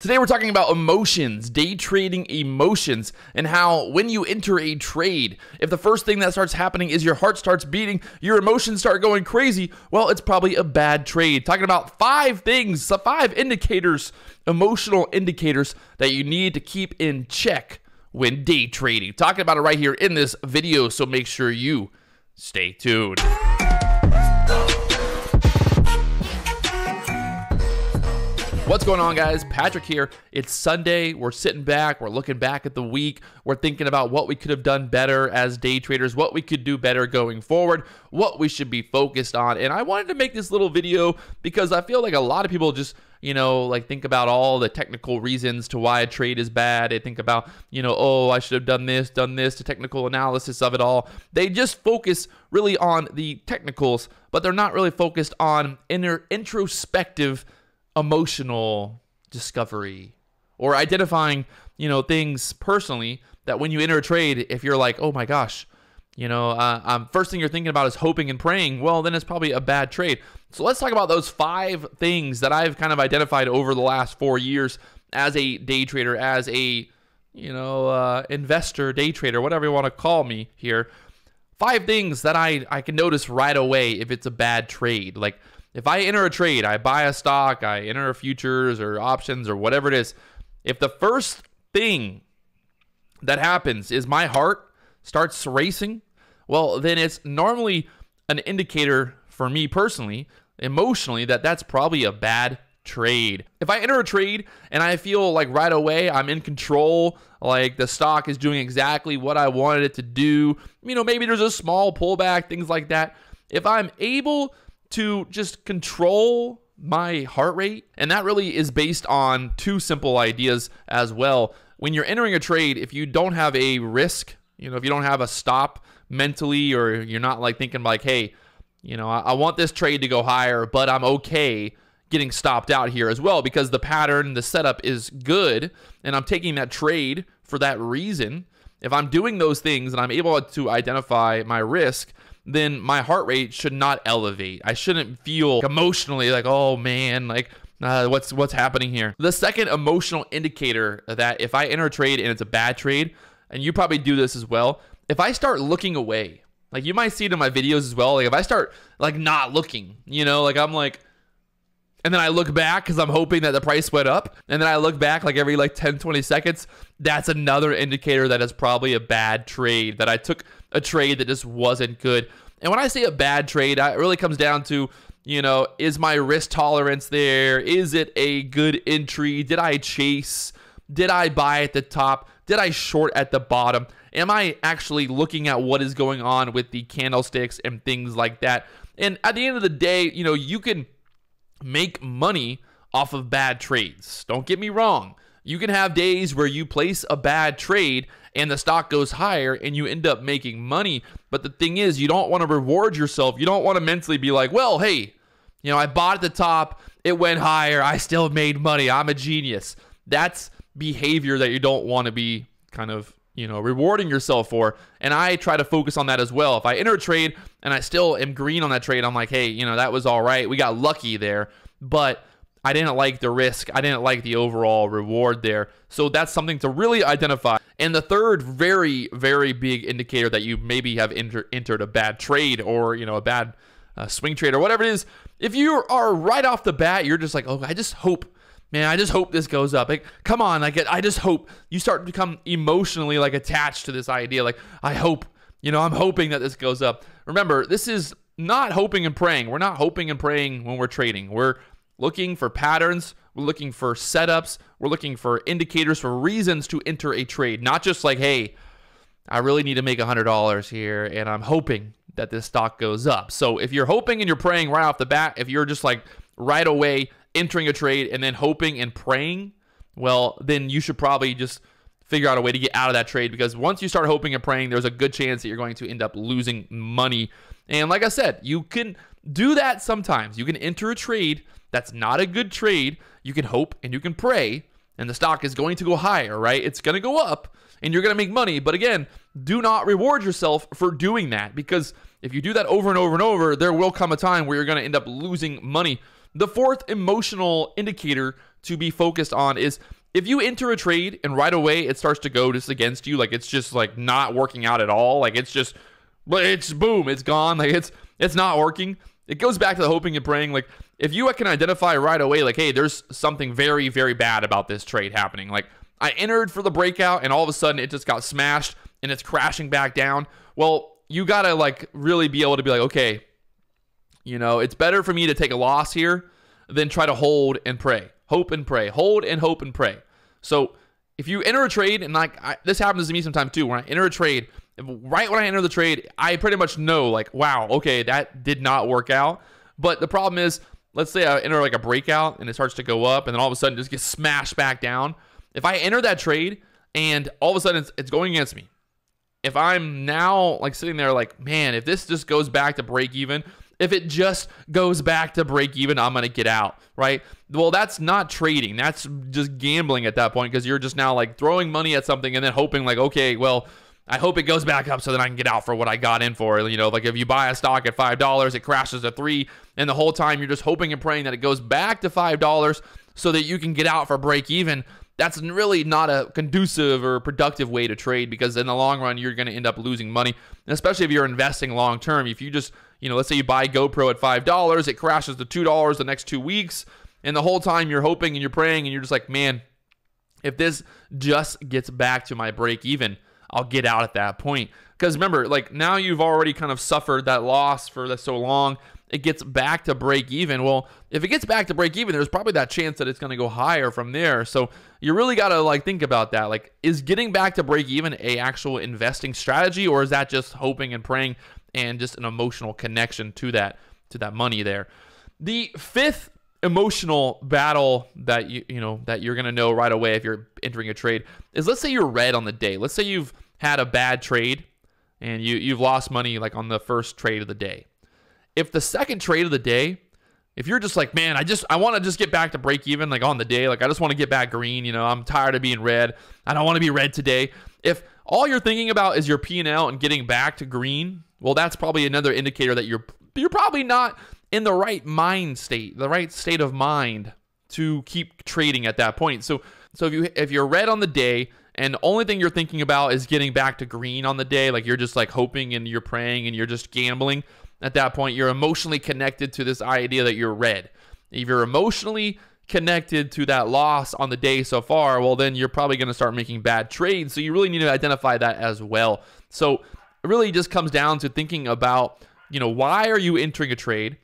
Today we're talking about emotions, day trading emotions, and how when you enter a trade, if the first thing that starts happening is your heart starts beating, your emotions start going crazy, well, it's probably a bad trade. Talking about five things, five indicators, emotional indicators that you need to keep in check when day trading. Talking about it right here in this video, so make sure you stay tuned. going on, guys? Patrick here. It's Sunday. We're sitting back. We're looking back at the week. We're thinking about what we could have done better as day traders, what we could do better going forward, what we should be focused on. And I wanted to make this little video because I feel like a lot of people just you know, like think about all the technical reasons to why a trade is bad. They think about, you know, oh, I should have done this, done this, the technical analysis of it all. They just focus really on the technicals, but they're not really focused on inner introspective emotional discovery or identifying, you know, things personally that when you enter a trade, if you're like, oh my gosh, you know, uh, um, first thing you're thinking about is hoping and praying, well, then it's probably a bad trade. So let's talk about those five things that I've kind of identified over the last four years as a day trader, as a, you know, uh, investor, day trader, whatever you want to call me here. Five things that I, I can notice right away if it's a bad trade. Like, if I enter a trade, I buy a stock, I enter futures or options or whatever it is. If the first thing that happens is my heart starts racing, well, then it's normally an indicator for me personally, emotionally, that that's probably a bad trade. If I enter a trade and I feel like right away I'm in control, like the stock is doing exactly what I wanted it to do, you know, maybe there's a small pullback, things like that. If I'm able to just control my heart rate. And that really is based on two simple ideas as well. When you're entering a trade, if you don't have a risk, you know, if you don't have a stop mentally or you're not like thinking like, hey, you know, I, I want this trade to go higher, but I'm okay getting stopped out here as well because the pattern, the setup is good, and I'm taking that trade for that reason. If I'm doing those things and I'm able to identify my risk, then my heart rate should not elevate. I shouldn't feel emotionally like, oh man, like uh, what's what's happening here. The second emotional indicator that if I enter a trade and it's a bad trade, and you probably do this as well, if I start looking away, like you might see it in my videos as well. Like if I start like not looking, you know, like I'm like and then I look back because I'm hoping that the price went up, and then I look back like every like 10, 20 seconds, that's another indicator that is probably a bad trade, that I took a trade that just wasn't good. And when I say a bad trade, it really comes down to, you know, is my risk tolerance there? Is it a good entry? Did I chase? Did I buy at the top? Did I short at the bottom? Am I actually looking at what is going on with the candlesticks and things like that? And at the end of the day, you know, you can – make money off of bad trades. Don't get me wrong. You can have days where you place a bad trade and the stock goes higher and you end up making money. But the thing is, you don't want to reward yourself. You don't want to mentally be like, well, hey, you know, I bought at the top, it went higher, I still made money, I'm a genius. That's behavior that you don't want to be kind of you know, rewarding yourself for. And I try to focus on that as well. If I enter a trade and I still am green on that trade, I'm like, hey, you know, that was all right. We got lucky there, but I didn't like the risk. I didn't like the overall reward there. So that's something to really identify. And the third very, very big indicator that you maybe have enter, entered a bad trade or, you know, a bad uh, swing trade or whatever it is, if you are right off the bat, you're just like, oh, I just hope man, I just hope this goes up. Like, come on, like I just hope you start to become emotionally like attached to this idea. Like, I hope, you know, I'm hoping that this goes up. Remember, this is not hoping and praying. We're not hoping and praying when we're trading. We're looking for patterns, we're looking for setups, we're looking for indicators for reasons to enter a trade, not just like, hey, I really need to make $100 here and I'm hoping that this stock goes up. So if you're hoping and you're praying right off the bat, if you're just like, right away, entering a trade and then hoping and praying, well, then you should probably just figure out a way to get out of that trade because once you start hoping and praying, there's a good chance that you're going to end up losing money. And like I said, you can do that sometimes. You can enter a trade that's not a good trade. You can hope and you can pray, and the stock is going to go higher, right? It's going to go up and you're going to make money. But again, do not reward yourself for doing that because if you do that over and over and over, there will come a time where you're going to end up losing money. The fourth emotional indicator to be focused on is if you enter a trade and right away it starts to go just against you, like it's just like not working out at all, like it's just, it's boom, it's gone, like it's it's not working. It goes back to the hoping and praying. Like if you can identify right away, like hey, there's something very very bad about this trade happening, like I entered for the breakout and all of a sudden it just got smashed and it's crashing back down. Well, you got to like really be able to be like, okay, you know, it's better for me to take a loss here than try to hold and pray, hope and pray, hold and hope and pray. So if you enter a trade and like I, this happens to me sometimes too, when I enter a trade, right when I enter the trade, I pretty much know like, wow, okay, that did not work out. But the problem is, let's say I enter like a breakout and it starts to go up and then all of a sudden just gets smashed back down. If I enter that trade and all of a sudden it's, it's going against me, if I'm now like sitting there like, man, if this just goes back to break even, if it just goes back to break even, I'm going to get out, right? Well, that's not trading. That's just gambling at that point because you're just now like throwing money at something and then hoping, like, okay, well, I hope it goes back up so that I can get out for what I got in for. You know, like if you buy a stock at $5, it crashes to three, and the whole time you're just hoping and praying that it goes back to $5 so that you can get out for break even that's really not a conducive or productive way to trade because in the long run you're going to end up losing money and especially if you're investing long term if you just you know let's say you buy gopro at $5 it crashes to $2 the next two weeks and the whole time you're hoping and you're praying and you're just like man if this just gets back to my break even i'll get out at that point because remember like now you've already kind of suffered that loss for so long it gets back to break even. Well, if it gets back to break even, there's probably that chance that it's going to go higher from there. So you really got to like think about that. Like, is getting back to break even a actual investing strategy, or is that just hoping and praying and just an emotional connection to that to that money there? The fifth emotional battle that you you know that you're going to know right away if you're entering a trade is let's say you're red on the day. Let's say you've had a bad trade and you you've lost money like on the first trade of the day if the second trade of the day, if you're just like, man, I just I want to just get back to break even, like on the day, like I just want to get back green. You know, I'm tired of being red. I don't want to be red today. If all you're thinking about is your P and L and getting back to green, well, that's probably another indicator that you're you're probably not in the right mind state, the right state of mind to keep trading at that point. So so if you if you're red on the day and the only thing you're thinking about is getting back to green on the day, like you're just like hoping and you're praying and you're just gambling, at that point, you're emotionally connected to this idea that you're red. If you're emotionally connected to that loss on the day so far, well, then you're probably going to start making bad trades. So you really need to identify that as well. So it really just comes down to thinking about, you know, why are you entering a trade?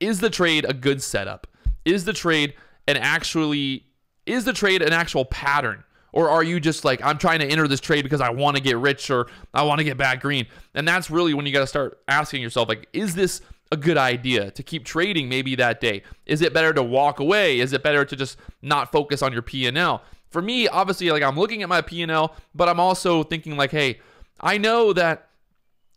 Is the trade a good setup? Is the trade an actually is the trade an actual pattern? Or are you just like, I'm trying to enter this trade because I want to get rich or I want to get back green? And that's really when you got to start asking yourself, like, is this a good idea to keep trading maybe that day? Is it better to walk away? Is it better to just not focus on your P&L? For me, obviously, like I'm looking at my P&L, but I'm also thinking like, hey, I know that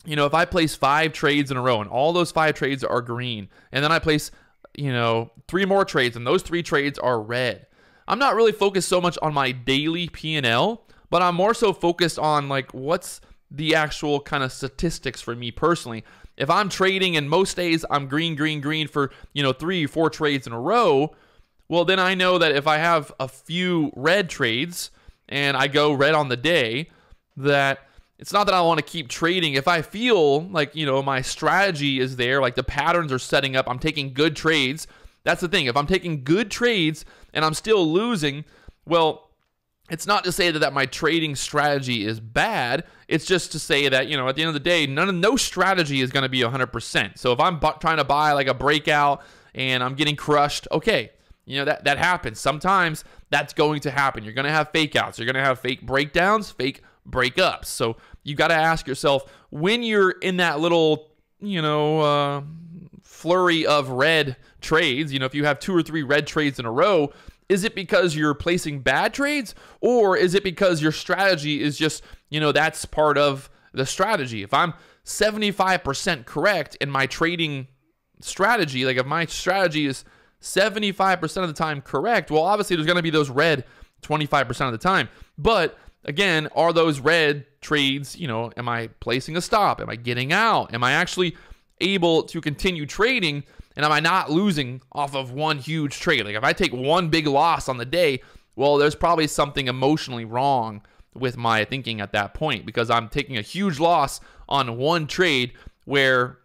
you know, if I place five trades in a row and all those five trades are green, and then I place, you know, three more trades and those three trades are red, I'm not really focused so much on my daily P&L, but I'm more so focused on like what's the actual kind of statistics for me personally. If I'm trading and most days I'm green, green, green for, you know, three, four trades in a row, well, then I know that if I have a few red trades and I go red on the day, that it's not that I want to keep trading. If I feel like, you know, my strategy is there, like the patterns are setting up, I'm taking good trades, that's the thing. If I'm taking good trades and I'm still losing, well, it's not to say that, that my trading strategy is bad. It's just to say that, you know, at the end of the day, none of, no strategy is going to be 100%. So if I'm bu- trying to buy like a breakout and I'm getting crushed, okay, you know, that, that happens. Sometimes that's going to happen. You're going to have fake outs. You're going to have fake breakdowns, fake breakups. So you got to ask yourself when you're in that little, you know, uh, flurry of red trades, you know, if you have two or three red trades in a row, is it because you're placing bad trades or is it because your strategy is just, you know, that's part of the strategy? If I'm 75% correct in my trading strategy, like if my strategy is 75% of the time correct, well, obviously there's going to be those red 25% of the time. But again, are those red trades, you know, am I placing a stop? Am I getting out? Am I actually able to continue trading? And am I not losing off of one huge trade? Like if I take one big loss on the day, well, there's probably something emotionally wrong with my thinking at that point because I'm taking a huge loss on one trade where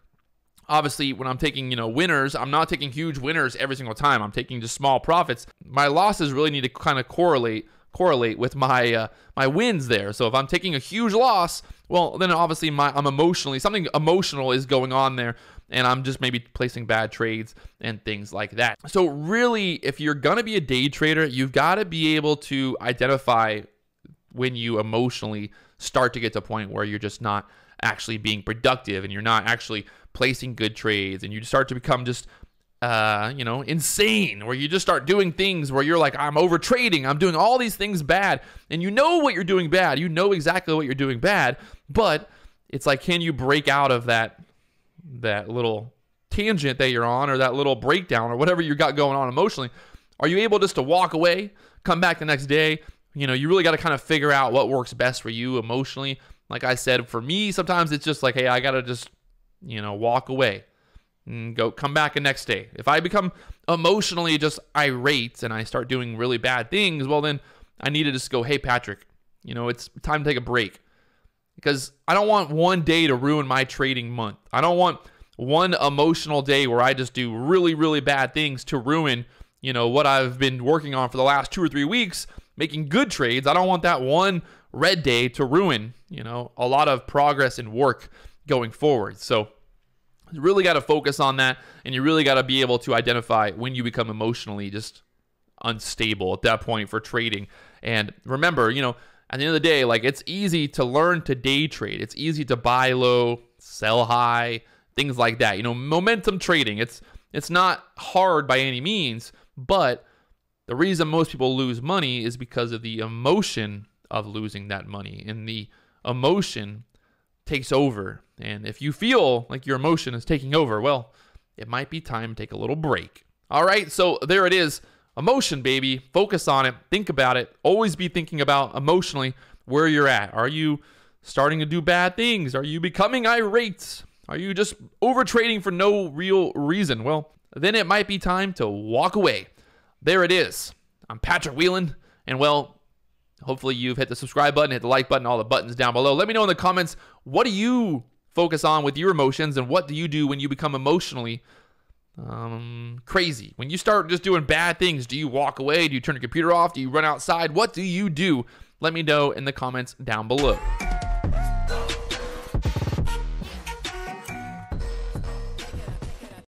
obviously when I'm taking, you know, winners, I'm not taking huge winners every single time. I'm taking just small profits. My losses really need to kind of correlate correlate with my uh, my wins there. So if I'm taking a huge loss, well, then obviously my I'm emotionally something emotional is going on there, and I'm just maybe placing bad trades and things like that. So really, if you're gonna be a day trader, you've got to be able to identify when you emotionally start to get to a point where you're just not actually being productive and you're not actually placing good trades and you start to become just uh, you know, insane, where you just start doing things where you're like, I'm over trading, I'm doing all these things bad, and you know what you're doing bad, you know exactly what you're doing bad, but it's like, can you break out of that that little tangent that you're on, or that little breakdown, or whatever you got going on emotionally? Are you able just to walk away, come back the next day? You know, you really got to kind of figure out what works best for you emotionally. Like I said, for me, sometimes it's just like, hey, I got to just, you know, walk away Mm, go come back the next day. If I become emotionally just irate and I start doing really bad things, well then I need to just go, "Hey Patrick, you know, it's time to take a break." Because I don't want one day to ruin my trading month. I don't want one emotional day where I just do really really bad things to ruin, you know, what I've been working on for the last 2 or 3 weeks making good trades. I don't want that one red day to ruin, you know, a lot of progress and work going forward. So you really got to focus on that, and you really got to be able to identify when you become emotionally just unstable at that point for trading. And remember, you know, at the end of the day, like it's easy to learn to day trade. It's easy to buy low, sell high, things like that. You know, momentum trading. It's it's not hard by any means, but the reason most people lose money is because of the emotion of losing that money and the emotion takes over. And if you feel like your emotion is taking over, well, it might be time to take a little break. All right, so there it is. Emotion, baby. Focus on it. Think about it. Always be thinking about emotionally where you're at. Are you starting to do bad things? Are you becoming irate? Are you just overtrading for no real reason? Well, then it might be time to walk away. There it is. I'm Patrick Whelan, and well, hopefully you've hit the subscribe button, hit the like button, all the buttons down below. Let me know in the comments what do you focus on with your emotions and what do you do when you become emotionally um, crazy. When you start just doing bad things, do you walk away? Do you turn your computer off? Do you run outside? What do you do? Let me know in the comments down below.